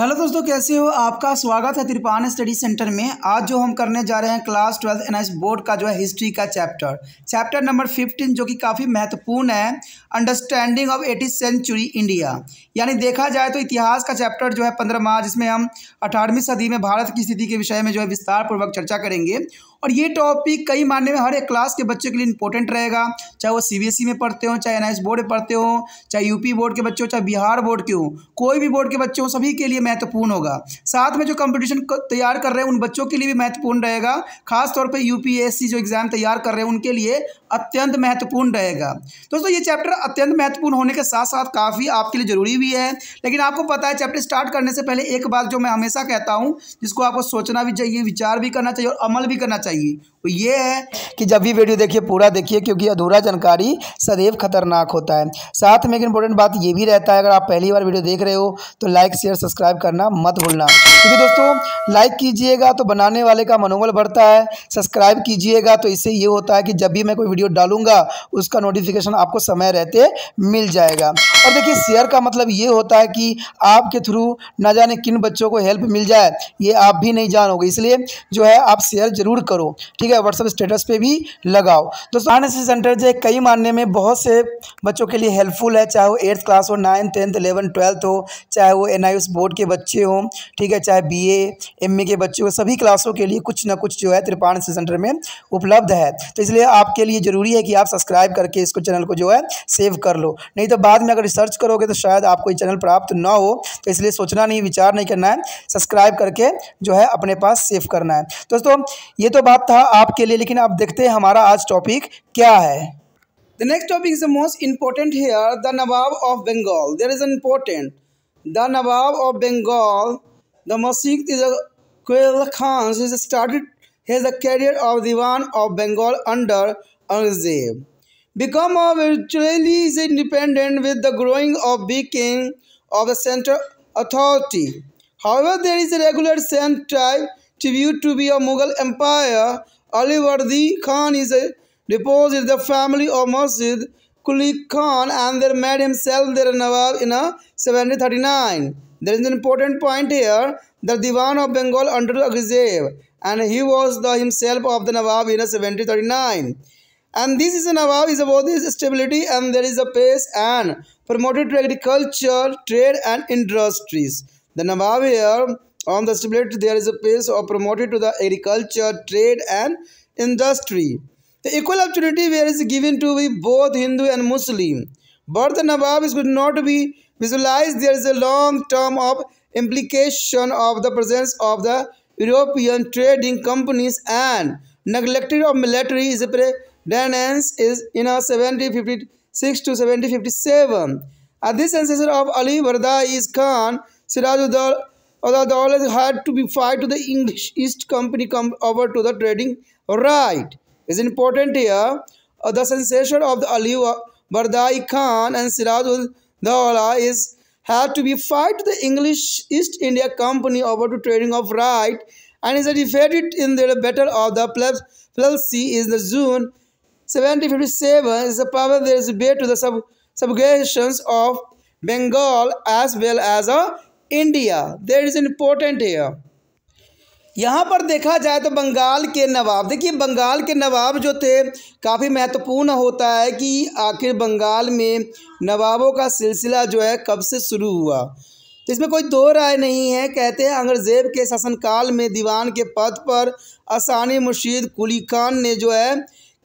Hello दोस्तों कैसे हो आपका स्वागत है त्रिपान स्टडी सेंटर में आज जो हम करने जा रहे हैं क्लास ट्वेल्थ एन बोर्ड का जो है हिस्ट्री का चैप्टर चैप्टर नंबर फिफ्टीन जो कि काफ़ी महत्वपूर्ण है understanding of eighty century India यानी देखा जाए तो इतिहास का चैप्टर जो है पंद्रह मार्च जिसमें हम अठारहवीं सदी में भारत की स्थिति के विषय में जो है विस्तारपूर्वक चर्चा करेंगे और ये टॉपिक कई मायने में हर एक क्लास के बच्चों के लिए इंपॉर्टेंट रहेगा चाहे वो सी में पढ़ते हो चाहे एन बोर्ड में पढ़ते हो चाहे यूपी बोर्ड के बच्चे हो चाहे बिहार बोर्ड के हो कोई भी बोर्ड के बच्चे हो सभी के लिए महत्वपूर्ण होगा साथ में जो कॉम्पिटिशन तैयार कर रहे हैं उन बच्चों के लिए भी महत्वपूर्ण रहेगा खासतौर पर यू जो एग्ज़ाम तैयार कर रहे हैं उनके लिए अत्यंत महत्वपूर्ण रहेगा दोस्तों ये चैप्टर अत्यंत महत्वपूर्ण होने के साथ साथ काफ़ी आपके लिए ज़रूरी भी है लेकिन आपको पता है चैप्टर स्टार्ट करने से पहले एक बात जो मैं हमेशा कहता हूँ जिसको आपको सोचना भी चाहिए विचार भी करना चाहिए और अमल भी करना चाहिए वो ये है कि जब भी वीडियो देखिए पूरा देखिए क्योंकि अधूरा जानकारी सदैव खतरनाक होता है साथ में एक इंपॉर्टेंट बात ये भी रहता है अगर आप पहली बार वीडियो देख रहे हो तो लाइक शेयर सब्सक्राइब करना मत भूलना क्योंकि दोस्तों लाइक कीजिएगा तो बनाने वाले का मनोबल बढ़ता है सब्सक्राइब कीजिएगा तो इससे ये होता है कि जब भी मैं कोई वीडियो डालूंगा उसका नोटिफिकेशन आपको समय रहते मिल जाएगा और देखिए शेयर का मतलब ये होता है कि आपके थ्रू ना जाने किन बच्चों को हेल्प मिल जाए ये आप भी नहीं जानोगे इसलिए जो है आप शेयर ज़रूर करो ठीक है व्हाट्सअप स्टेटस पर भी लगाओ दोस्तों फाइनेंस सेंटर जो कई मानने में बहुत से बच्चों के लिए हेल्पफुल है चाहे वो एट्थ क्लास हो नाइन्थ टेंथ इलेवन ट्वेल्थ हो चाहे वो एन बोर्ड के बच्चे हों ठीक है चाहे बी एम के बच्चे हो सभी क्लासों के लिए कुछ ना कुछ जो है त्रिपाण सेंटर में उपलब्ध है तो इसलिए आपके लिए ज़रूरी है कि आप सब्सक्राइब करके इसको चैनल को जो है सेव कर लो नहीं तो बाद में अगर रिसर्च करोगे तो शायद आपको ये चैनल प्राप्त ना हो तो इसलिए सोचना नहीं विचार नहीं करना है सब्सक्राइब करके जो है अपने पास सेव करना है दोस्तों ये तो बात था आपके लिए लेकिन आप देखते हैं हमारा आज टॉपिक क्या है the next topic is the most important here the nawab of Bengal there is important the nawab of Bengal the मसीक इज अल Khan is has the career of diwan of Bengal under Erzé. Become virtually independent with the growing of becoming of a central authority. However, there is a regular central tribute to be a Mughal empire. Ali Wardi Khan is a deposed the family of Masjid Kuli Khan and they made himself their Nawab in a uh, 1739. There is an important point here. The Diwan of Bengal under Aurangzeb and he was the himself of the Nawab in a uh, 1739 and this is a above is about this stability and there is a pace and promoted to agriculture trade and industries the above here on the stability there is a pace or promoted to the agriculture trade and industry the equal opportunity where is given to be both hindu and muslim but the nabab is could not be visualized there is a long term of implication of the presence of the european trading companies and neglected of military is a Dan ends is in a 7056 to 7057. At this ancestor of Ali Varda is Khan, Siraj Although the had to be fired to the English East Company come over to the trading right. It's important here. Uh, the sensation of the Ali Bardai uh, Khan and Sirajul Dawla is had to be fired to the English East India Company over to trading of right and is defeated in the battle of the Plebs Plebsea is the June 1757 is a problem there is a way to the sub subjugations of Bengal as well as a uh, India. There is important here. यहाँ पर देखा जाए तो बंगाल के नवाब देखिए बंगाल के नवाब जो थे काफ़ी महत्वपूर्ण होता है कि आखिर बंगाल में नवाबों का सिलसिला जो है कब से शुरू हुआ तो इसमें कोई दो राय नहीं है कहते हैं अंग्रेजेब के शासनकाल में दीवान के पद पर आसानी मुर्शीद कुली खान ने जो है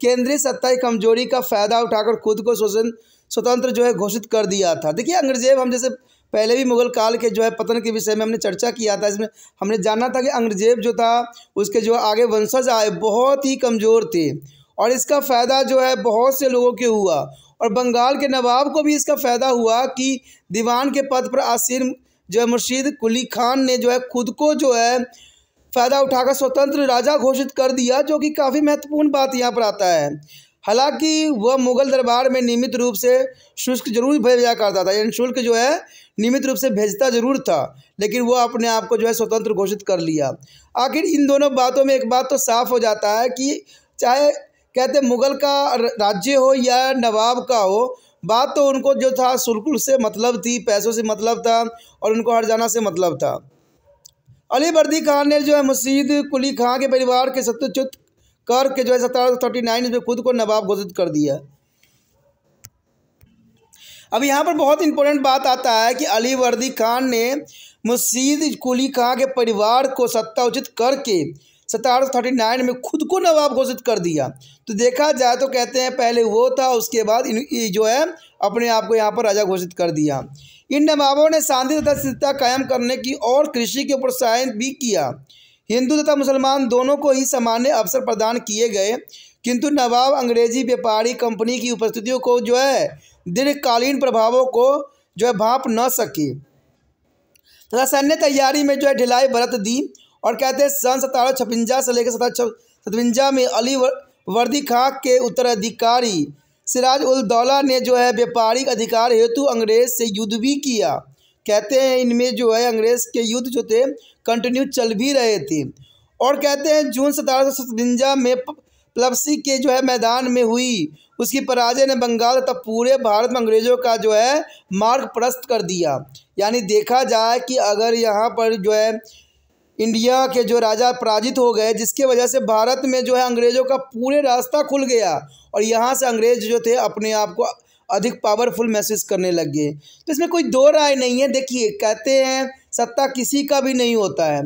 केंद्रीय सत्ता की कमजोरी का फायदा उठाकर खुद को शोषण स्वतंत्र जो है घोषित कर दिया था देखिए अंग्रेजेब हम जैसे पहले भी मुगल काल के जो है पतन के विषय में हमने चर्चा किया था इसमें हमने जाना था कि अंग्रेजेब जो था उसके जो आगे वंशज आए बहुत ही कमज़ोर थे और इसका फ़ायदा जो है बहुत से लोगों के हुआ और बंगाल के नवाब को भी इसका फ़ायदा हुआ कि दीवान के पद पर आसिर जो है मुर्शीद कुली खान ने जो है खुद को जो है फ़ायदा उठाकर स्वतंत्र राजा घोषित कर दिया जो कि काफ़ी महत्वपूर्ण बात यहाँ पर आता है हालांकि वह मुगल दरबार में नियमित रूप से शुल्क जरूर भेजा करता था यानी शुल्क जो है नियमित रूप से भेजता जरूर था लेकिन वह अपने आप को जो है स्वतंत्र घोषित कर लिया आखिर इन दोनों बातों में एक बात तो साफ हो जाता है कि चाहे कहते मुगल का राज्य हो या नवाब का हो बात तो उनको जो था शुल्क से मतलब थी पैसों से मतलब था और उनको हर जाना से मतलब था अली बर्दी खान ने जो है मसीद कुली खां के परिवार के सत्यच्युत कर के जो है सत्रह थर्टी नाइन में खुद को नवाब घोषित कर दिया अब यहाँ पर बहुत इंपॉर्टेंट बात आता है कि अली वर्दी खान ने मसीद कुली खां के परिवार को सत्ता उचित करके सत्रह थर्टी नाइन में खुद को नवाब घोषित कर दिया तो देखा जाए तो कहते हैं पहले वो था उसके बाद जो है अपने आप को यहाँ पर राजा घोषित कर दिया इन नवाबों ने शांति तथा स्थिरता कायम करने की और कृषि के प्रोत्साहन भी किया हिंदू तथा मुसलमान दोनों को ही सामान्य अवसर प्रदान किए गए किंतु नवाब अंग्रेजी व्यापारी कंपनी की उपस्थितियों को जो है दीर्घकालीन प्रभावों को जो है भाप न सकी तथा सैन्य तैयारी में जो है ढिलाई बरत दी और कहते हैं सन सतारह छपंजा से लेकर सतारह सतवंजा में अली वर्दी खां के उत्तराधिकारी सिराज उल दौला ने जो है व्यापारिक अधिकार हेतु अंग्रेज से युद्ध भी किया कहते हैं इनमें जो है अंग्रेज के युद्ध जो थे कंटिन्यू चल भी रहे थे और कहते हैं जून सतारह में प्लबसी के जो है मैदान में हुई उसकी पराजय ने बंगाल तथा पूरे भारत में अंग्रेज़ों का जो है मार्ग प्रस्त कर दिया यानी देखा जाए कि अगर यहाँ पर जो है इंडिया के जो राजा पराजित हो गए जिसके वजह से भारत में जो है अंग्रेज़ों का पूरे रास्ता खुल गया और यहाँ से अंग्रेज जो थे अपने आप को अधिक पावरफुल महसूस करने लग गए तो इसमें कोई दो राय नहीं है देखिए कहते हैं सत्ता किसी का भी नहीं होता है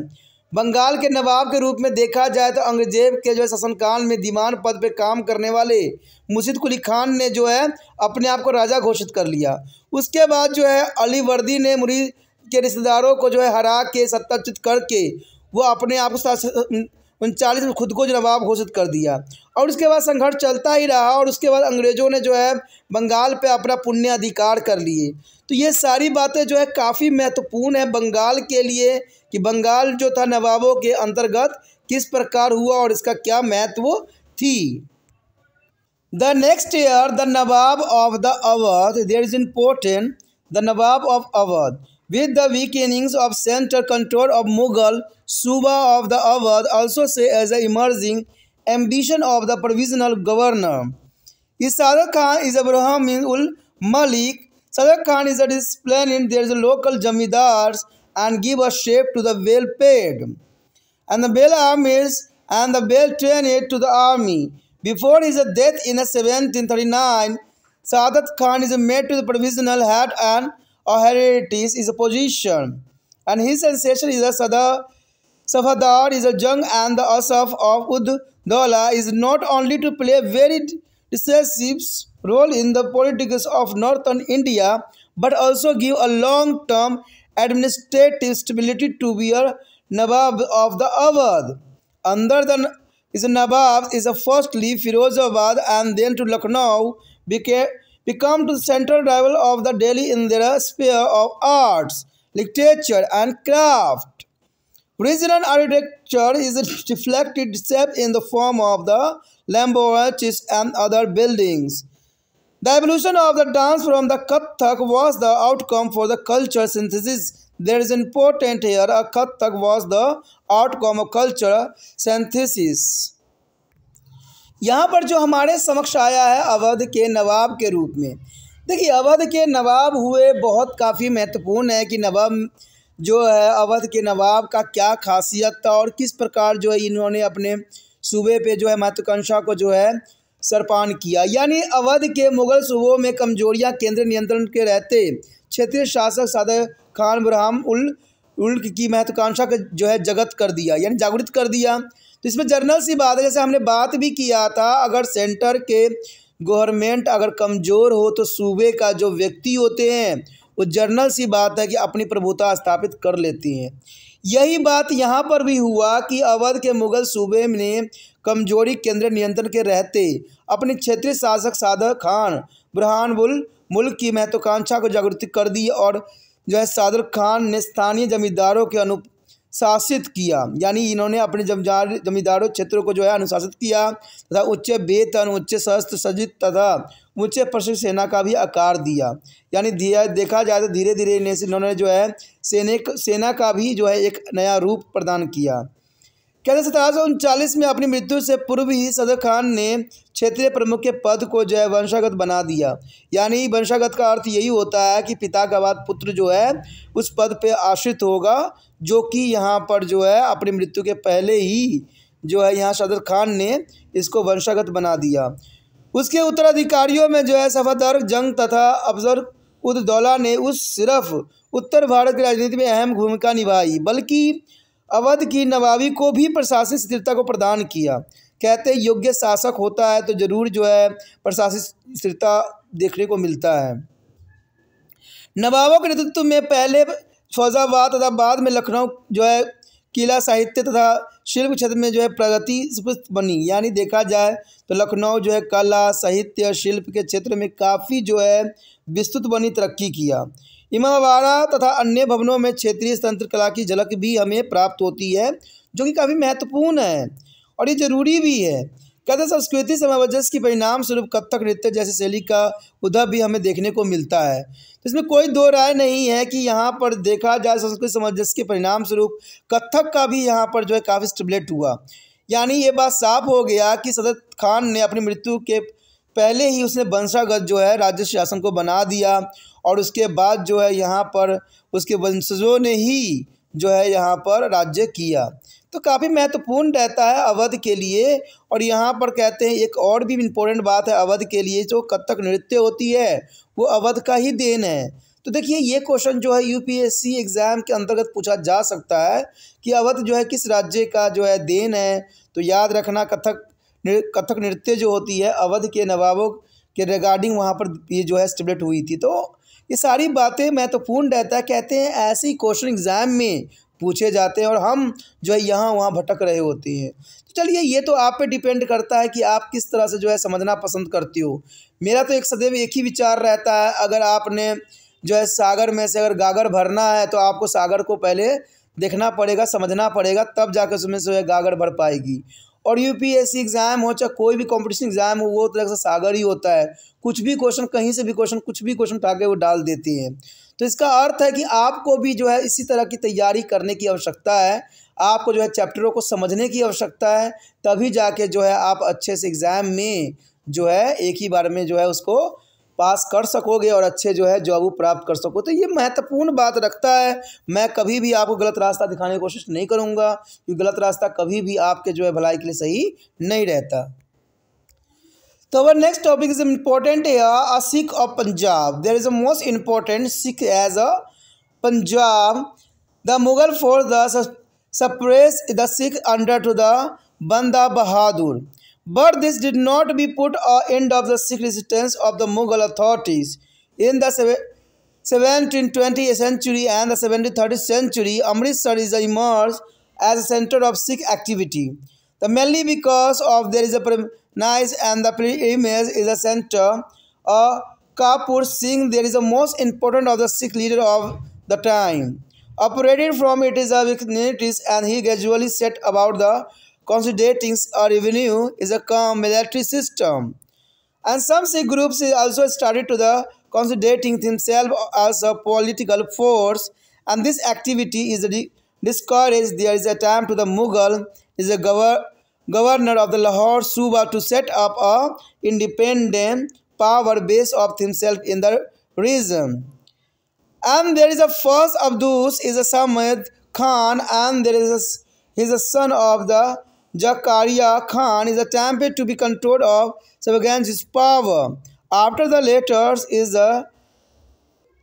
बंगाल के नवाब के रूप में देखा जाए तो अंग्रेजेब के जो है शासनकाल में दीवान पद पर काम करने वाले मुर्शिद कुली खान ने जो है अपने आप को राजा घोषित कर लिया उसके बाद जो है अली वर्दी ने मुरी के रिश्तेदारों को जो है हरा के सत्ताच्युत करके वो अपने आप को उनचालीस में खुद को जो नवाब घोषित कर दिया और उसके बाद संघर्ष चलता ही रहा और उसके बाद अंग्रेज़ों ने जो है बंगाल पे अपना पुण्य अधिकार कर लिए तो ये सारी बातें जो है काफ़ी महत्वपूर्ण है बंगाल के लिए कि बंगाल जो था नवाबों के अंतर्गत किस प्रकार हुआ और इसका क्या महत्व थी the next year the nawab of the Awadh there is important the nawab of Awadh With the weakenings of center control of Mughal, Suba of the Awadh also say as a emerging ambition of the provisional governor. Sadar Khan is Abraham ul Malik. Sadar Khan is a disciplined, there is a local jamidars and give a shape to the well paid. And the Bel armies and the Bel trained to the army. Before his death in 1739, Sadat Khan is made to the provisional head and or is a position, and his sensation is a Sada. Safadar is a jung and the Asaf of Ud Dawla is not only to play a very decisive role in the politics of northern India but also give a long-term administrative stability to be a Nawab of the Awadh. Under the is a first is a firstly Firozabad and then to Lucknow became become the central rival of the Delhi in their sphere of arts, literature and craft. Regional architecture is reflected itself in the form of the laboratories and other buildings. The evolution of the dance from the Kathak was the outcome for the culture synthesis. There is important here, a Kathak was the outcome of culture synthesis. यहाँ पर जो हमारे समक्ष आया है अवध के नवाब के रूप में देखिए अवध के नवाब हुए बहुत काफ़ी महत्वपूर्ण है कि नवाब जो है अवध के नवाब का क्या खासियत था और किस प्रकार जो है इन्होंने अपने सूबे पे जो है महत्वाकांक्षा को जो है सरपान किया यानी अवध के मुगल सूबों में कमजोरियां केंद्र नियंत्रण के रहते क्षेत्रीय शासक सादर खान बरहम उल उल्क की महत्वाकांक्षा का जो है जगत कर दिया यानी जागृत कर दिया तो इसमें जर्नल सी बात है जैसे हमने बात भी किया था अगर सेंटर के गवर्नमेंट अगर कमज़ोर हो तो सूबे का जो व्यक्ति होते हैं वो जर्नल सी बात है कि अपनी प्रभुता स्थापित कर लेती हैं यही बात यहाँ पर भी हुआ कि अवध के मुगल सूबे ने कमजोरी केंद्र नियंत्रण के रहते अपने क्षेत्रीय शासक सादर खान बुरहानबुल मुल्क की महत्वाकांक्षा को जागृत कर दी और जो है सादर खान ने स्थानीय जमींदारों के अनु शासित किया यानी इन्होंने अपने जमजार जमींदारों क्षेत्रों को जो है अनुशासित किया तथा उच्च वेतन उच्च शस्त्र सजित तथा उच्च प्रशिक्षित सेना का भी आकार दिया यानी दिया देखा जाए तो धीरे धीरे इन्हें इन्होंने जो है सैनिक सेना का भी जो है एक नया रूप प्रदान किया कहते सत्रह सौ उनचालीस में अपनी मृत्यु से पूर्व ही सदर खान ने क्षेत्रीय प्रमुख के पद को जो है वंशागत बना दिया यानी वंशागत का अर्थ यही होता है कि पिता का बाद पुत्र जो है उस पद पे आश्रित होगा जो कि यहाँ पर जो है अपनी मृत्यु के पहले ही जो है यहाँ सदर खान ने इसको वंशागत बना दिया उसके उत्तराधिकारियों में जो है सफादर जंग तथा अफजर उद दौला ने उस सिर्फ उत्तर भारत की राजनीति में अहम भूमिका निभाई बल्कि अवध की नवाबी को भी प्रशासनिक स्थिरता को प्रदान किया कहते योग्य शासक होता है तो ज़रूर जो है प्रशासित स्थिरता देखने को मिलता है नवाबों के नेतृत्व में पहले फौजाबाद तथा बाद में लखनऊ जो है किला साहित्य तथा शिल्प क्षेत्र में जो है प्रगति स्पष्ट बनी यानी देखा जाए तो लखनऊ जो है कला साहित्य शिल्प के क्षेत्र में काफ़ी जो है विस्तृत बनी तरक्की किया इमामबाड़ा तथा अन्य भवनों में क्षेत्रीय स्तंत्र कला की झलक भी हमें प्राप्त होती है जो कि काफ़ी महत्वपूर्ण है और ये ज़रूरी भी है कहते संस्कृति समावजस के परिणाम स्वरूप कथक नृत्य जैसे शैली का उदय भी हमें देखने को मिलता है तो इसमें कोई दो राय नहीं है कि यहाँ पर देखा जाए संस्कृति समावजस के परिणाम स्वरूप कथक का भी यहाँ पर जो है काफ़ी स्टिबलेट हुआ यानी ये बात साफ हो गया कि सदत खान ने अपनी मृत्यु के पहले ही उसने वंशागत जो है राज्य शासन को बना दिया और उसके बाद जो है यहाँ पर उसके वंशजों ने ही जो है यहाँ पर राज्य किया तो काफ़ी महत्वपूर्ण रहता है अवध के लिए और यहाँ पर कहते हैं एक और भी इम्पोर्टेंट बात है अवध के लिए जो कत्थक नृत्य होती है वो अवध का ही देन है तो देखिए ये क्वेश्चन जो है यूपीएससी एग्ज़ाम के अंतर्गत पूछा जा सकता है कि अवध जो है किस राज्य का जो है देन है तो याद रखना कथक निर, कथक नृत्य जो होती है अवध के नवाबों के रिगार्डिंग वहाँ पर ये जो है स्टेबलेट हुई थी तो ये सारी बातें महत्वपूर्ण तो रहता है कहते हैं ऐसी क्वेश्चन एग्ज़ाम में पूछे जाते हैं और हम जो है यहाँ वहाँ भटक रहे होते हैं तो चलिए ये तो आप पे डिपेंड करता है कि आप किस तरह से जो है समझना पसंद करती हो मेरा तो एक सदैव एक ही विचार रहता है अगर आपने जो है सागर में से अगर गागर भरना है तो आपको सागर को पहले देखना पड़ेगा समझना पड़ेगा तब जाकर उसमें से गागर भर पाएगी और यूपीएससी एग्ज़ाम हो चाहे कोई भी कॉम्पिटिशन एग्ज़ाम हो वो तरह से सागर ही होता है कुछ भी क्वेश्चन कहीं से भी क्वेश्चन कुछ भी क्वेश्चन उठा के वो डाल देती हैं तो इसका अर्थ है कि आपको भी जो है इसी तरह की तैयारी करने की आवश्यकता है आपको जो है चैप्टरों को समझने की आवश्यकता है तभी जाके जो है आप अच्छे से एग्ज़ाम में जो है एक ही बार में जो है उसको पास कर सकोगे और अच्छे जो है जॉब प्राप्त कर सको तो ये महत्वपूर्ण बात रखता है मैं कभी भी आपको गलत रास्ता दिखाने की कोशिश नहीं करूँगा क्योंकि गलत रास्ता कभी भी आपके जो है भलाई के लिए सही नहीं रहता So our next topic is important here, a Sikh of Punjab. There is a most important Sikh as a Punjab. The Mughal force the suppressed the Sikh under to the Banda Bahadur. But this did not be put an end of the Sikh resistance of the Mughal authorities. In the 17th 20th century and the 17th 30th century, Amritsar is emerged as a center of Sikh activity. The mainly because of there is a nice and the image is the center uh, Kapur Singh there is the most important of the Sikh leader of the time operated from it is a weakness, and he gradually set about the consolidating a revenue is a calm military system and some Sikh groups also started to the consolidating themselves as a political force and this activity is discouraged there is a time to the Mughal is a government governor of the Lahore Suba to set up a independent power base of himself in the region. And there is a first of those is a Samad Khan and there is a, a son of the Jakaria Khan is attempted to be controlled of Savaganji's power. After the letters is a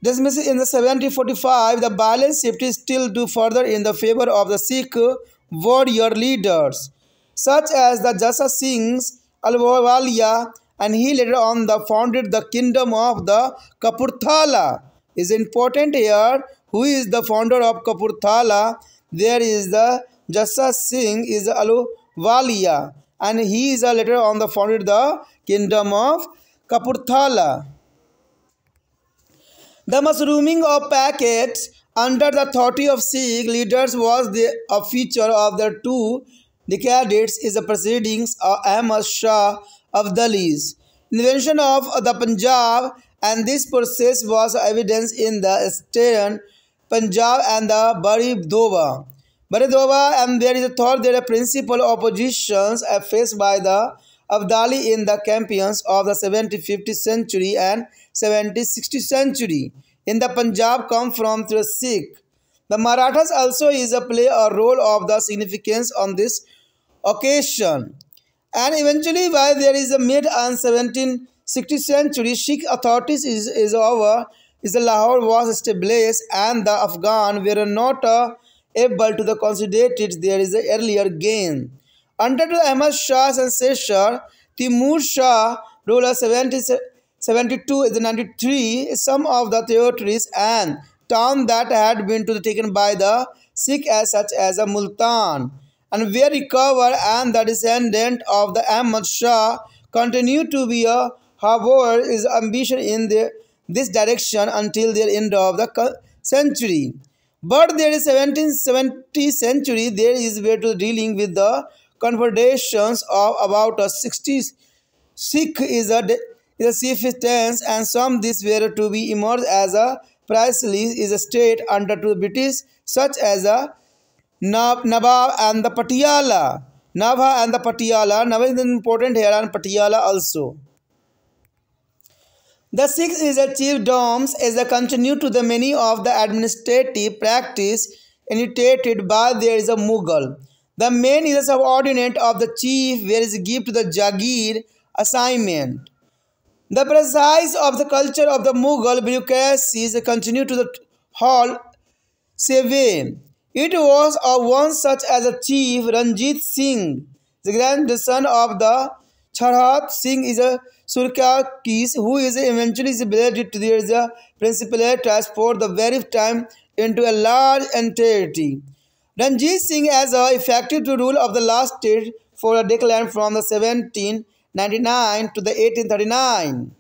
dismissed in the 1745, the balance shift is still to further in the favor of the Sikh warrior leaders such as the Jassa Singhs, Alwalia, and he later on the founded the kingdom of the Kapurthala. Is important here who is the founder of Kapurthala? There is the Jassa Singh is Alwalia, and he is a later on the founded the kingdom of Kapurthala. The mushrooming of packets under the authority of Sikh leaders was the, a feature of the two the cadets is the proceedings of Ahmad Shah of Dalis. Invention of the Punjab and this process was evidence in the eastern Punjab and the Bari Doba. Bari Doba and there is a thought there are principal oppositions faced by the Abdali in the campaigns of the 1750 century and 1760 century in the Punjab come from the Sikh. The Marathas also is a play a role of the significance on this occasion. And eventually, while there is a mid and 17th century, Sikh authorities is, is over, is the Lahore was established, and the Afghan were not uh, able to the consolidate it. There is an earlier gain. Under the Ahmad Shah's ancestor, Timur Shah ruled 72 to 93 some of the territories and town that had been to the taken by the Sikh as such as a Multan and very recovered and the descendant of the Ahmad Shah continued to be a harbour his ambition in the, this direction until the end of the century. But there is 1770 century there is way to dealing with the confederations of about a 60 Sikh is a is a chieftains and some this were to be emerged as a priceless is a state under to British such as a Nabab and the Patiala. Nabha and the Patiala. Nabha is important here and Patiala also. The sixth is the doms as a continue to the many of the administrative practice initiated by there is a Mughal. The main is a subordinate of the chief where is give to the Jagir assignment. The precise of the culture of the Mughal a continue to the hall Seville. It was of one such as a chief Ranjit Singh. The grandson of the Charhat Singh is a Surkakis who is eventually liberated to the principal trust for the very time into a large entity. Ranjit Singh as a effective rule of the last state for a decline from the 1799 to the 1839.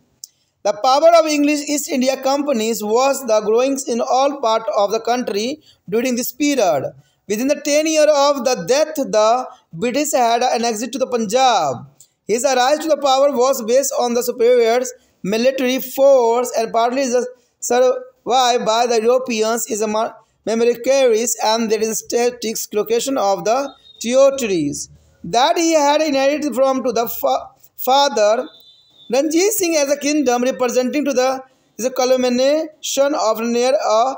The power of English East India companies was the growing in all parts of the country during this period. Within the 10 years of the death, the British had an exit to the Punjab. His rise to the power was based on the superior military force and partly survived by the Europeans is a carries and the strategic location of the territories that he had inherited from to the fa father Ranjit Singh as a kingdom representing to the is a culmination of near a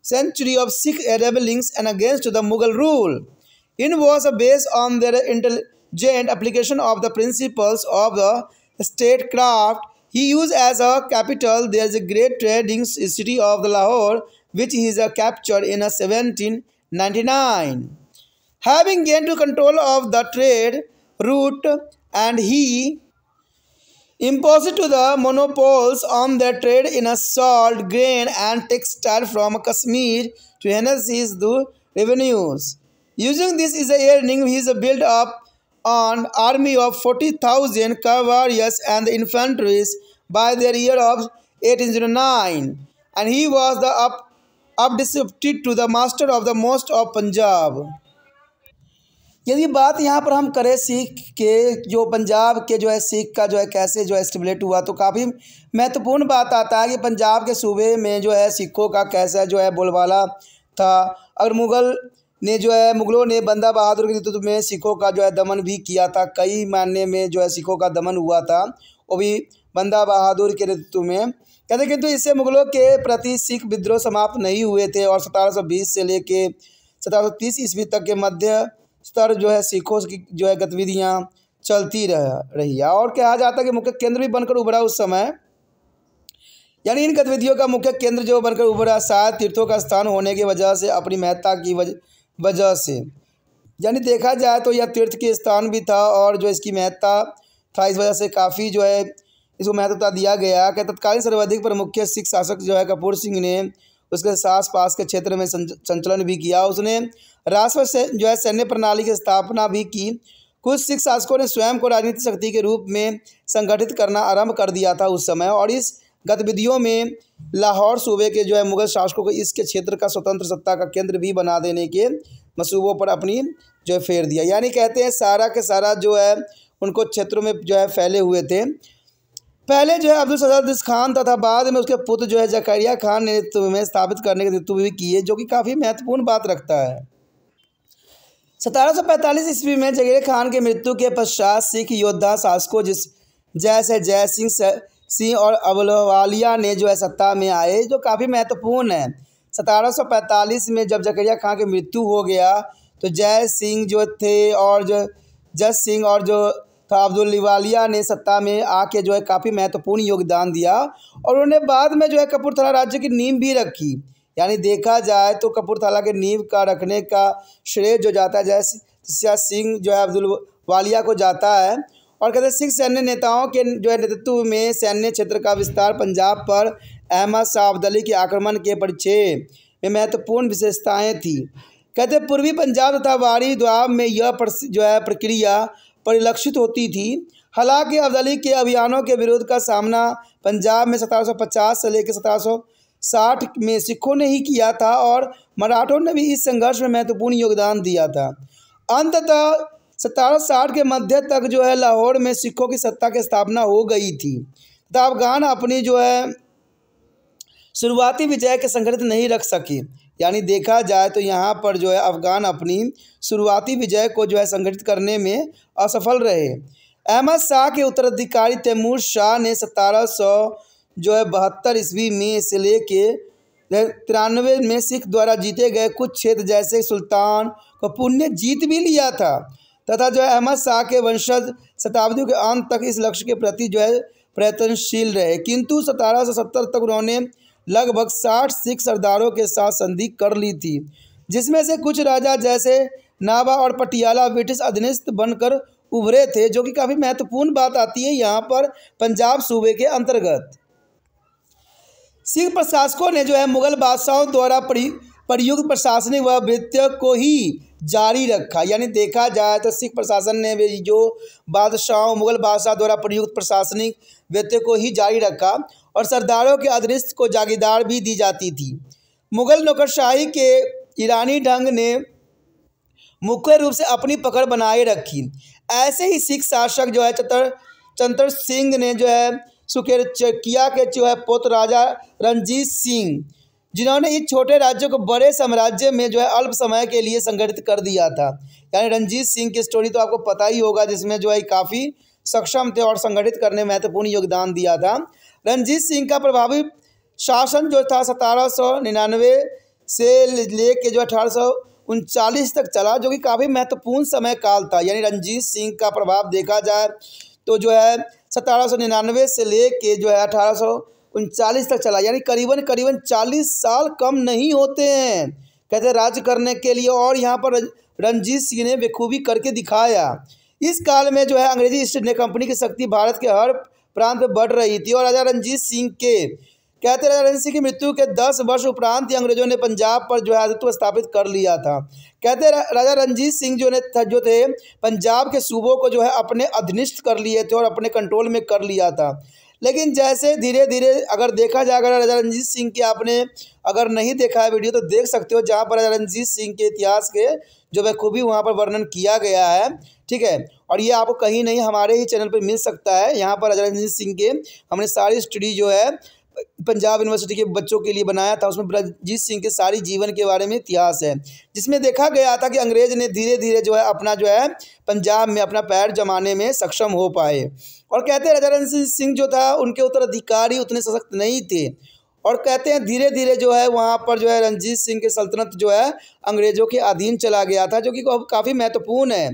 century of Sikh rebellings and against the Mughal rule. It was based on their intelligent application of the principles of the statecraft. He used as a capital there is a great trading city of the Lahore, which he is captured in 1799. Having gained control of the trade route, and he imposed to the monopoles on their trade in salt, grain and textile from Kashmir to enhance his revenues. Using this is a earning he is built up an army of 40,000 cavaliers and the infantries by the year of 1809 and he was the up, up to the master of the most of Punjab. यदि बात यहाँ पर हम करें सिख के जो पंजाब के जो है सिख का जो है कैसे जो है स्टिबलेट हुआ तो काफ़ी महत्वपूर्ण बात आता है कि पंजाब के सूबे में जो है सिखों का कैसा जो है बोलबाला था अगर मुग़ल ने जो है मुगलों ने बंदा बहादुर के नेतृत्व में सिखों का जो है दमन भी किया था कई मायने में जो है सिखों का दमन हुआ था वो भी बंदा बहादुर के नेतृत्व में कहते किंतु तो इससे मुगलों के प्रति सिख विद्रोह समाप्त नहीं हुए थे और सतारह सौ बीस से लेके सतारह सौ तीस ईस्वी तक के मध्य स्तर जो है सिखों की जो है गतिविधियाँ चलती रह रही है और कहा जाता है कि मुख्य केंद्र भी बनकर उभरा उस समय यानी इन गतिविधियों का मुख्य केंद्र जो बनकर उभरा शायद तीर्थों का स्थान होने की वजह से अपनी महत्ता की वजह से यानी देखा जाए तो यह तीर्थ के स्थान भी था और जो इसकी महत्ता था इस वजह से काफ़ी जो है इसको महत्वता दिया गया कि तत्कालीन सर्वाधिक पर मुख्य सिख शासक जो है कपूर सिंह ने उसके सास पास के क्षेत्र में संचलन भी किया उसने राष्ट्र से जो है सैन्य प्रणाली की स्थापना भी की कुछ सिख शासकों ने स्वयं को राजनीतिक शक्ति के रूप में संगठित करना आरंभ कर दिया था उस समय और इस गतिविधियों में लाहौर सूबे के जो है मुगल शासकों को इसके क्षेत्र का स्वतंत्र सत्ता का केंद्र भी बना देने के मसूबों पर अपनी जो है फेर दिया यानी कहते हैं सारा के सारा जो है उनको क्षेत्रों में जो है फैले हुए थे पहले जो है अब्दुल सजाद खान तथा बाद में उसके पुत्र जो है जकरिया खान ने नेतृत्व में स्थापित करने के नेतृत्व भी किए जो कि काफ़ी महत्वपूर्ण बात रखता है सतारह सौ पैंतालीस ईस्वी में जगीर खान के मृत्यु के पश्चात सिख योद्धा शासकों जिस जैसे जय सिंह सिंह और अबलवालिया ने जो है सत्ता में आए जो काफ़ी महत्वपूर्ण है सतारह सौ पैंतालीस में जब जकरिया खान की मृत्यु हो गया तो जय सिंह जो थे और जो जस सिंह और जो तो अब्दुल लिवालिया ने सत्ता में आके जो है काफ़ी महत्वपूर्ण योगदान दिया और उन्होंने बाद में जो है कपूरथला राज्य की नींव भी रखी यानी देखा जाए तो कपूरथला के नींव का रखने का श्रेय जो जाता है जैसे सिंह जो है अब्दुल वालिया को जाता है और कहते सिख सैन्य नेताओं के जो है नेतृत्व में सैन्य क्षेत्र का विस्तार पंजाब पर अहमद शाह अब्दली के आक्रमण के परिचय में महत्वपूर्ण विशेषताएं थी कहते पूर्वी पंजाब तथा वारी द्वाब में यह जो है प्रक्रिया परिलक्षित होती थी हालांकि अफजली के अभियानों के विरोध का सामना पंजाब में 1750 से लेकर 1760 में सिखों ने ही किया था और मराठों ने भी इस संघर्ष में महत्वपूर्ण योगदान दिया था अंततः सतारह साठ के मध्य तक जो है लाहौर में सिखों की सत्ता की स्थापना हो गई थी तथा अफगान अपनी जो है शुरुआती विजय के संगठित नहीं रख सके यानी देखा जाए तो यहाँ पर जो है अफ़गान अपनी शुरुआती विजय को जो है संगठित करने में असफल रहे अहमद शाह के उत्तराधिकारी तैमूर शाह ने सतारह सौ जो है बहत्तर ईस्वी में से के तिरानवे में सिख द्वारा जीते गए कुछ क्षेत्र जैसे सुल्तान कपूर ने जीत भी लिया था तथा जो है अहमद शाह के वंशज शताब्दियों के अंत तक इस लक्ष्य के प्रति जो है प्रयत्नशील रहे किंतु सतारह सौ सत्तर तक उन्होंने लगभग साठ सिख सरदारों के साथ संधि कर ली थी जिसमें से कुछ राजा जैसे नाभा और पटियाला ब्रिटिश अधीनस्थ बनकर उभरे थे जो कि काफ़ी महत्वपूर्ण बात आती है यहाँ पर पंजाब सूबे के अंतर्गत सिख प्रशासकों ने जो है मुगल बादशाहों द्वारा प्रयुक्त प्रशासनिक व वृत्तियों को ही जारी रखा यानी देखा जाए तो सिख प्रशासन ने भी जो बादशाहों मुगल बादशाह द्वारा प्रयुक्त प्रशासनिक वेत्ते को ही जारी रखा और सरदारों के अदृश्य को जागीदार भी दी जाती थी मुगल नौकरशाही के ईरानी ढंग ने मुख्य रूप से अपनी पकड़ बनाए रखी ऐसे ही सिख शासक जो है चतर चंद्र सिंह ने जो है सुखेर किया के जो है पुत्र राजा रंजीत सिंह जिन्होंने इस छोटे राज्य को बड़े साम्राज्य में जो है अल्प समय के लिए संगठित कर दिया था यानी रंजीत सिंह की स्टोरी तो आपको पता ही होगा जिसमें जो है काफ़ी सक्षम थे और संगठित करने में महत्वपूर्ण योगदान दिया था रंजीत सिंह का प्रभावी शासन जो था सतारह सौ निन्यानवे से ले जो अठारह सौ उनचालीस तक चला जो कि काफ़ी महत्वपूर्ण समय काल था यानी रंजीत सिंह का प्रभाव देखा जाए तो जो है सतारह सौ निन्यानवे से ले कर जो है अठारह सौ उनचालीस तक चला यानी करीबन करीबन चालीस साल कम नहीं होते हैं कहते राज्य करने के लिए और यहाँ पर रंजीत सिंह ने बेखूबी करके दिखाया इस काल में जो है अंग्रेजी ईस्ट इंडिया कंपनी की शक्ति भारत के हर प्रांत में बढ़ रही थी और राजा रंजीत सिंह के कहते राजा सिंह की मृत्यु के दस वर्ष उपरांत ही अंग्रेजों ने पंजाब पर जो है आदित्व स्थापित कर लिया था कहते राजा रंजीत सिंह जो ने जो थे पंजाब के सूबों को जो है अपने अधीनिष्ठ कर लिए थे और अपने कंट्रोल में कर लिया था लेकिन जैसे धीरे धीरे अगर देखा जाए अगर राजा रंजीत सिंह की आपने अगर नहीं देखा है वीडियो तो देख सकते हो जहाँ पर राजा रंजीत सिंह के इतिहास के जो बखूबी वहाँ पर वर्णन किया गया है ठीक है और ये आपको कहीं नहीं हमारे ही चैनल पर मिल सकता है यहाँ पर राजा सिंह के हमने सारी स्टडी जो है पंजाब यूनिवर्सिटी के बच्चों के लिए बनाया था उसमें ब्रजीत सिंह के सारी जीवन के बारे में इतिहास है जिसमें देखा गया था कि अंग्रेज ने धीरे धीरे जो है अपना जो है पंजाब में अपना पैर जमाने में सक्षम हो पाए और कहते हैं राजा रंजीत सिंह जो था उनके उत्तराधिकारी उतने सशक्त नहीं थे और कहते हैं धीरे धीरे जो है वहाँ पर जो है रंजीत सिंह के सल्तनत जो है अंग्रेज़ों के अधीन चला गया था जो कि काफ़ी महत्वपूर्ण है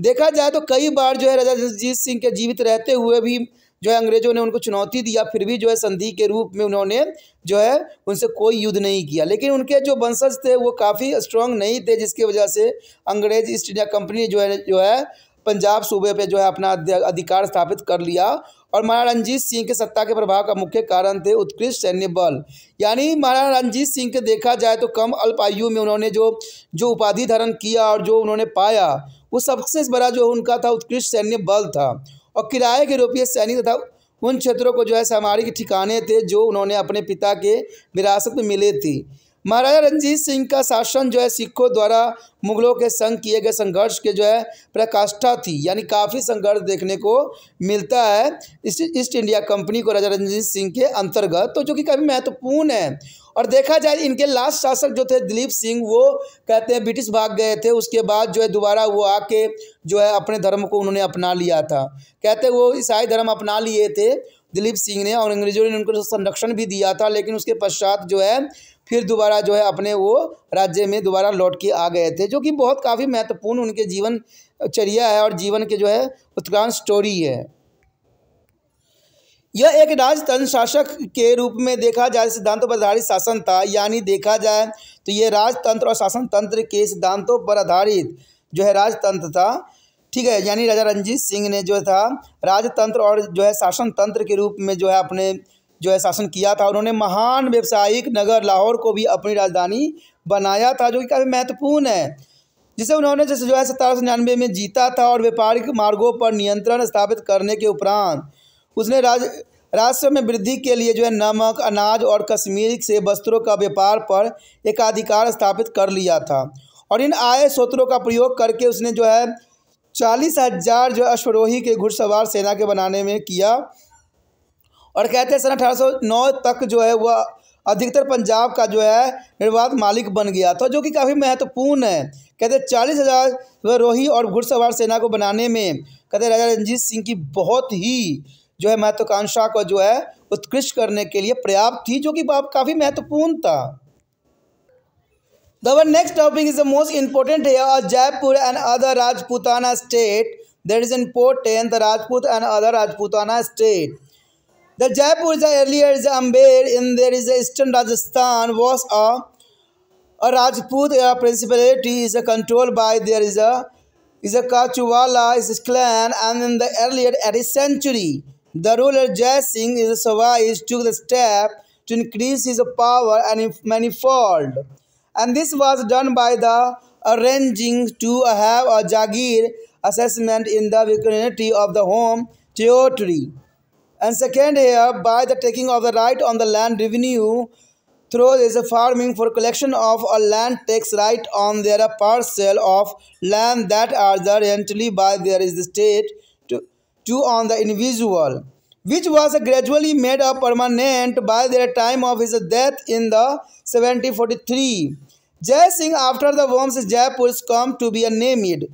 देखा जाए तो कई बार जो है राजा रणजीत सिंह के जीवित रहते हुए भी जो है अंग्रेजों ने उनको चुनौती दिया फिर भी जो है संधि के रूप में उन्होंने जो है उनसे कोई युद्ध नहीं किया लेकिन उनके जो वंशज थे वो काफ़ी स्ट्रांग नहीं थे जिसकी वजह से अंग्रेज ईस्ट इंडिया कंपनी जो है जो है पंजाब सूबे पे जो है अपना अधिकार स्थापित कर लिया और महाराणा रंजीत सिंह के सत्ता के प्रभाव का मुख्य कारण थे उत्कृष्ट सैन्य बल यानी महाराणा रणजीत सिंह के देखा जाए तो कम अल्प आयु में उन्होंने जो जो उपाधि धारण किया और जो उन्होंने पाया वो सबसे बड़ा जो उनका था उत्कृष्ट सैन्य बल था और किराए के रूपये सैनिक तथा उन क्षेत्रों को जो है के ठिकाने थे जो उन्होंने अपने पिता के विरासत में मिले थी महाराजा रंजीत सिंह का शासन जो है सिखों द्वारा मुगलों के संग किए गए संघर्ष के जो है प्रकाष्ठा थी यानी काफ़ी संघर्ष देखने को मिलता है इस ईस्ट इंडिया कंपनी को राजा रंजीत सिंह के अंतर्गत तो जो कि काफ़ी महत्वपूर्ण है और देखा जाए इनके लास्ट शासक जो थे दिलीप सिंह वो कहते हैं ब्रिटिश भाग गए थे उसके बाद जो है दोबारा वो आके जो है अपने धर्म को उन्होंने अपना लिया था कहते वो ईसाई धर्म अपना लिए थे दिलीप सिंह ने और अंग्रेजों ने उनको संरक्षण भी दिया था लेकिन उसके पश्चात जो है फिर दोबारा जो है अपने वो राज्य में दोबारा लौट के आ गए थे जो कि बहुत काफ़ी महत्वपूर्ण उनके जीवन चर्या है और जीवन के जो है उत्क्रांत स्टोरी है यह एक राजतंत्र शासक के रूप में देखा जाए सिद्धांतों पर आधारित शासन था यानी देखा जाए तो यह राजतंत्र और शासन तंत्र के सिद्धांतों पर आधारित जो है राजतंत्र था ठीक है यानी राजा रंजीत सिंह ने जो था राजतंत्र और जो है शासन तंत्र के रूप में जो है अपने जो है शासन किया था उन्होंने महान व्यवसायिक नगर लाहौर को भी अपनी राजधानी बनाया था जो कि काफ़ी महत्वपूर्ण है जिसे उन्होंने जैसे जो है सत्रह सौ निन्यानवे में जीता था और व्यापारिक मार्गों पर नियंत्रण स्थापित करने के उपरांत उसने राज राजस्व में वृद्धि के लिए जो है नमक अनाज और कश्मीर से वस्त्रों का व्यापार पर एकाधिकार स्थापित कर लिया था और इन आय स्रोत्रों का प्रयोग करके उसने जो है चालीस हजार जो अश्वरोही के घुड़सवार सेना के बनाने में किया और कहते हैं सन अठारह तक जो है वह अधिकतर पंजाब का जो है निर्वाध मालिक बन गया था जो कि काफ़ी महत्वपूर्ण है कहते चालीस हज़ार रोही और घुड़सवार सेना को बनाने में कहते राजा रंजीत सिंह की बहुत ही जो है महत्वाकांक्षा को जो है उत्कृष्ट करने के लिए पर्याप्त थी जो कि काफ़ी महत्वपूर्ण था the next topic is the most important है Jaipur and other Rajputana state that is important the Rajput and other Rajputana state The Jaipur the earlier the Amber in there is a eastern Rajasthan was a, a Rajput a principality is a controlled by there is a is a Kachuwala is a clan and in the earlier 8th century the ruler Jai Singh is a is took the step to increase his power and manifold and this was done by the arranging to have a Jagir assessment in the vicinity of the home territory. And second here, by the taking of the right on the land revenue through is a farming for collection of a land tax right on their parcel of land that are the rentally by their estate to, to on the individual which was gradually made a permanent by the time of his death in the 1743. Jai Singh after the worms Jaipur's come to be named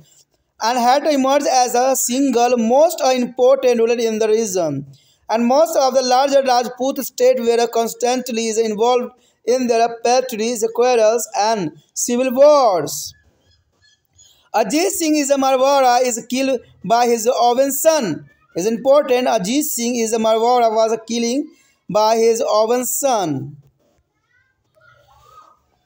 and had emerged as a single most important ruler in the region and most of the larger Rajput states were constantly involved in their petries, quarrels, and civil wars. Ajit Singh is a Marwara is killed by his own son. It's important Ajit Singh is a Marwara was killed by his own son.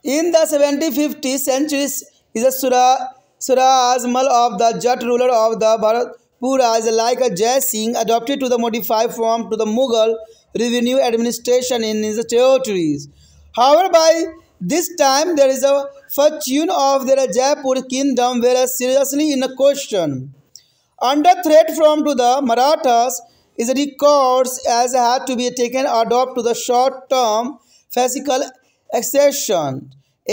In the 1750 centuries, is a Suraj Mal of the Jat ruler of the Bharat Pura is like a Jai Singh adopted to the modified form to the Mughal revenue administration in his territories. However, by this time there is a fortune of the Jaipur kingdom were seriously in question. Under threat from to the Marathas, Is records as had to be taken adopt to the short-term physical accession.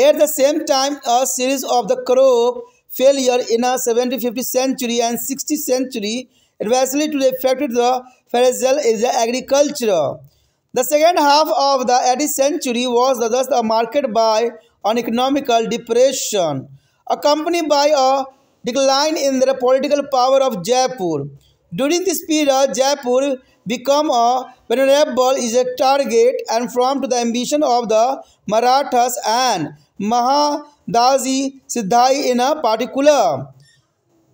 At the same time, a series of the crop failure in a 17th, 15th century and 16th century adversely to affected the the agriculture. The second half of the 18th century was thus marked by an economical depression, accompanied by a decline in the political power of Jaipur. During this period, Jaipur became a vulnerable is a target and to the ambition of the Marathas and Maha Dazi Siddhai in a particular.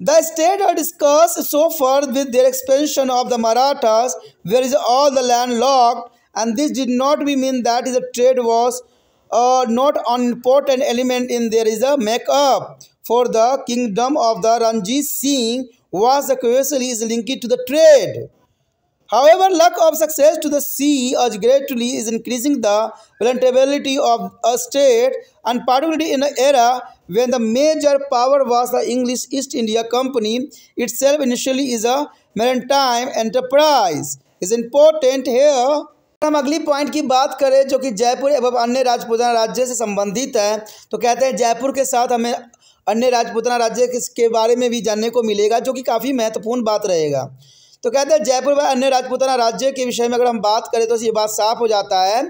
The states are discussed so far with their expansion of the Marathas, where is all the land locked, and this did not mean that the trade was uh, not an important element in there is a makeup. for the kingdom of the Ranjit Singh was the closely is linked to the trade. However, lack of success to the sea as greatly is increasing the vulnerability of a state and particularly in an era when the major power was the English East India Company itself initially is a maritime enterprise. is important here हम अगली point की बात करें जो कि जयपुर एवं अन्य राजपूताना राज्य से संबंधित है तो कहते हैं जयपुर के साथ हमें अन्य राजपूताना राज्य के बारे में भी जानने को मिलेगा जो कि काफ़ी महत्वपूर्ण बात रहेगा तो कहते हैं जयपुर व अन्य राजपूताना राज्य के विषय में अगर हम बात करें तो ये बात साफ हो जाता है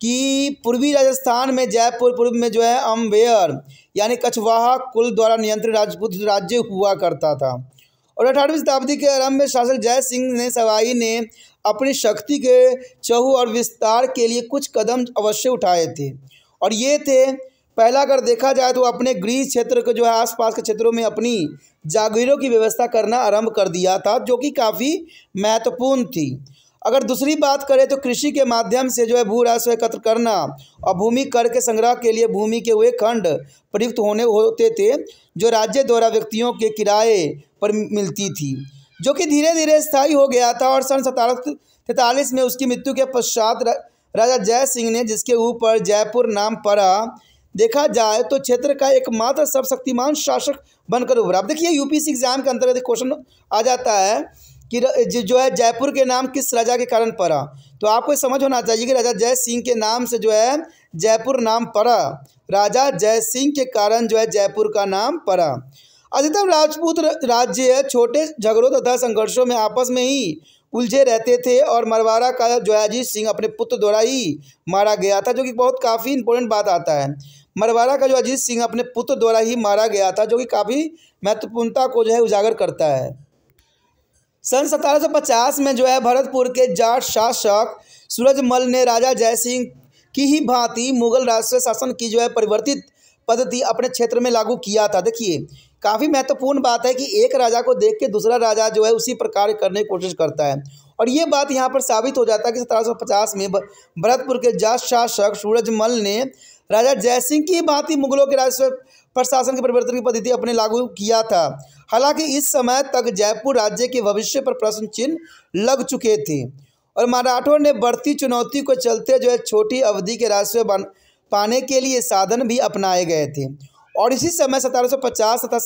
कि पूर्वी राजस्थान में जयपुर पूर्व में जो है अम्बेयर यानी कछवाहा कुल द्वारा नियंत्रित राजपूत राज्य हुआ करता था और अठारहवीं शताब्दी के आरंभ में शासक जय सिंह ने सवाई ने अपनी शक्ति के चहु और विस्तार के लिए कुछ कदम अवश्य उठाए थे और ये थे पहला अगर देखा जाए तो अपने गृह क्षेत्र को जो है आसपास के क्षेत्रों में अपनी जागीरों की व्यवस्था करना आरंभ कर दिया था जो कि काफ़ी महत्वपूर्ण थी अगर दूसरी बात करें तो कृषि के माध्यम से जो है भू राजस्व एकत्र करना और भूमि कर के संग्रह के लिए भूमि के वे खंड प्रयुक्त होने होते थे जो राज्य द्वारा व्यक्तियों के किराए पर मिलती थी जो कि धीरे धीरे स्थायी हो गया था और सन सतारह तैतालीस में उसकी मृत्यु के पश्चात राजा जय सिंह ने जिसके ऊपर जयपुर नाम पड़ा देखा जाए तो क्षेत्र का एकमात्र सर्वशक्तिमान शासक बनकर उभरा अब देखिए यूपीसी एग्जाम के अंतर्गत क्वेश्चन आ जाता है कि जो है जयपुर के नाम किस राजा के कारण पड़ा तो आपको समझ होना चाहिए कि राजा जय सिंह के नाम से जो है जयपुर नाम पड़ा राजा जय सिंह के कारण जो है जयपुर का नाम पड़ा अधिकतम राजपूत राज्य छोटे झगड़ों तथा संघर्षों में आपस में ही उलझे रहते थे और मरवाड़ा का जो है अजीत सिंह अपने पुत्र द्वारा ही मारा गया था जो कि बहुत काफ़ी इंपॉर्टेंट बात आता है मरवाड़ा का जो अजीत सिंह अपने पुत्र द्वारा ही मारा गया था जो कि काफ़ी महत्वपूर्णता को जो है उजागर करता है सन 1750 में जो है भरतपुर के जाट शासक सूरजमल ने राजा जयसिंह की ही भांति मुगल राष्ट्रीय शासन की जो है परिवर्तित पद्धति अपने क्षेत्र में लागू किया था देखिए काफ़ी महत्वपूर्ण बात है कि एक राजा को देख के दूसरा राजा जो है उसी प्रकार करने की कोशिश करता है और ये बात यहाँ पर साबित हो जाता है कि सत्रह में भरतपुर के जाट शासक सूरजमल ने राजा जयसिंह की भांति मुगलों के राजस्व प्रशासन के परिवर्तन की पद्धति अपने लागू किया था हालांकि इस समय तक जयपुर राज्य के भविष्य पर प्रश्न चिन्ह लग चुके थे और मराठों ने बढ़ती चुनौती को चलते जो है छोटी अवधि के राजस्व पाने के लिए साधन भी अपनाए गए थे और इसी समय सतारह तथा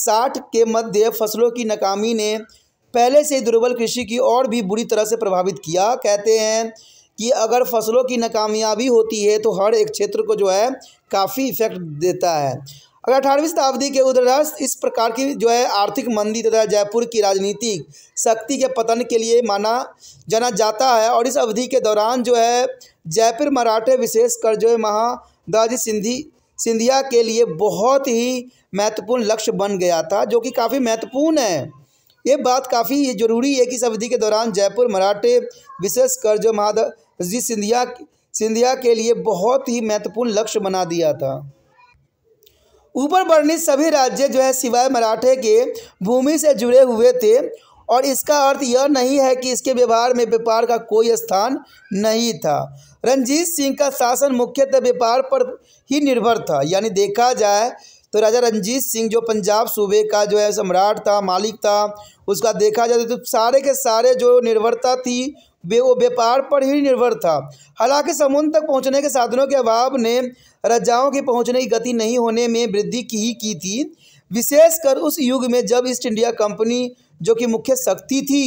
साठ के मध्य फसलों की नाकामी ने पहले से दुर्बल कृषि की और भी बुरी तरह से प्रभावित किया कहते हैं कि अगर फसलों की नाकामयाबी होती है तो हर एक क्षेत्र को जो है काफ़ी इफेक्ट देता है अगर अठारहवीं शताब्दी के उदरस इस प्रकार की जो है आर्थिक मंदी तथा जयपुर की राजनीतिक शक्ति के पतन के लिए माना जाना जाता है और इस अवधि के दौरान जो है जयपुर मराठे विशेषकर जो है महादाजी सिंधी सिंधिया के लिए बहुत ही महत्वपूर्ण लक्ष्य बन गया था जो कि काफ़ी महत्वपूर्ण है ये बात काफ़ी ज़रूरी है कि इस अवधि के दौरान जयपुर मराठे विशेषकर जो महादी सिंधिया सिंधिया के लिए बहुत ही महत्वपूर्ण लक्ष्य बना दिया था ऊपर वर्णित सभी राज्य जो है सिवाय मराठे के भूमि से जुड़े हुए थे और इसका अर्थ यह नहीं है कि इसके व्यवहार में व्यापार का कोई स्थान नहीं था रंजीत सिंह का शासन मुख्यतः व्यापार पर ही निर्भर था यानी देखा जाए तो राजा रंजीत सिंह जो पंजाब सूबे का जो है सम्राट था मालिक था उसका देखा जाए तो सारे के सारे जो निर्भरता थी वे वो व्यापार पर ही निर्भर था हालांकि समुद्र तक पहुंचने के साधनों के अभाव ने राजाओं के पहुंचने की गति नहीं होने में वृद्धि की ही की थी विशेषकर उस युग में जब ईस्ट इंडिया कंपनी जो कि मुख्य शक्ति थी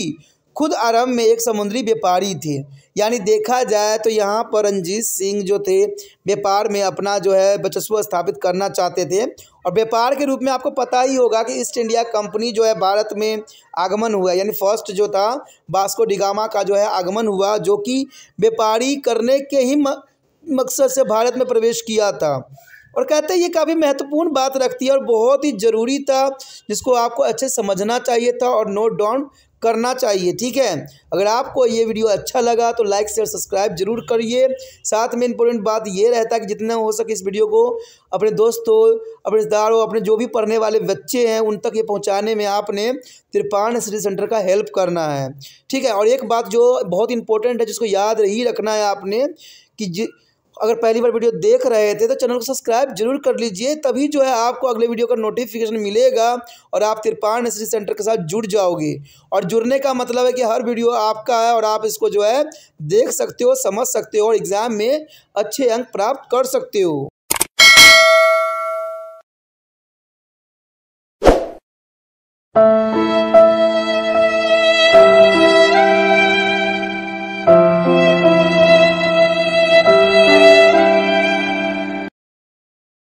खुद आरंभ में एक समुद्री व्यापारी थे यानी देखा जाए तो यहाँ पर रंजीत सिंह जो थे व्यापार में अपना जो है वर्चस्व स्थापित करना चाहते थे और व्यापार के रूप में आपको पता ही होगा कि ईस्ट इंडिया कंपनी जो है भारत में आगमन हुआ यानी फर्स्ट जो था बास्को डिगामा का जो है आगमन हुआ जो कि व्यापारी करने के ही मकसद से भारत में प्रवेश किया था और कहते हैं ये काफ़ी महत्वपूर्ण बात रखती है और बहुत ही ज़रूरी था जिसको आपको अच्छे समझना चाहिए था और नोट डाउन करना चाहिए ठीक है अगर आपको ये वीडियो अच्छा लगा तो लाइक शेयर सब्सक्राइब जरूर करिए साथ में इम्पोर्टेंट बात ये रहता है कि जितना हो सके इस वीडियो को अपने दोस्तों अपने रिश्तेदारों अपने जो भी पढ़ने वाले बच्चे हैं उन तक ये पहुँचाने में आपने तिरपान स्टडी सेंटर का हेल्प करना है ठीक है और एक बात जो बहुत इंपॉर्टेंट है जिसको याद ही रखना है आपने कि अगर पहली बार वीडियो देख रहे थे तो चैनल को सब्सक्राइब जरूर कर लीजिए तभी जो है आपको अगले वीडियो का नोटिफिकेशन मिलेगा और आप तिरपान नर्सरी सेंटर के साथ जुड़ जाओगे और जुड़ने का मतलब है कि हर वीडियो आपका है और आप इसको जो है देख सकते हो समझ सकते हो और एग्ज़ाम में अच्छे अंक प्राप्त कर सकते हो Thank you.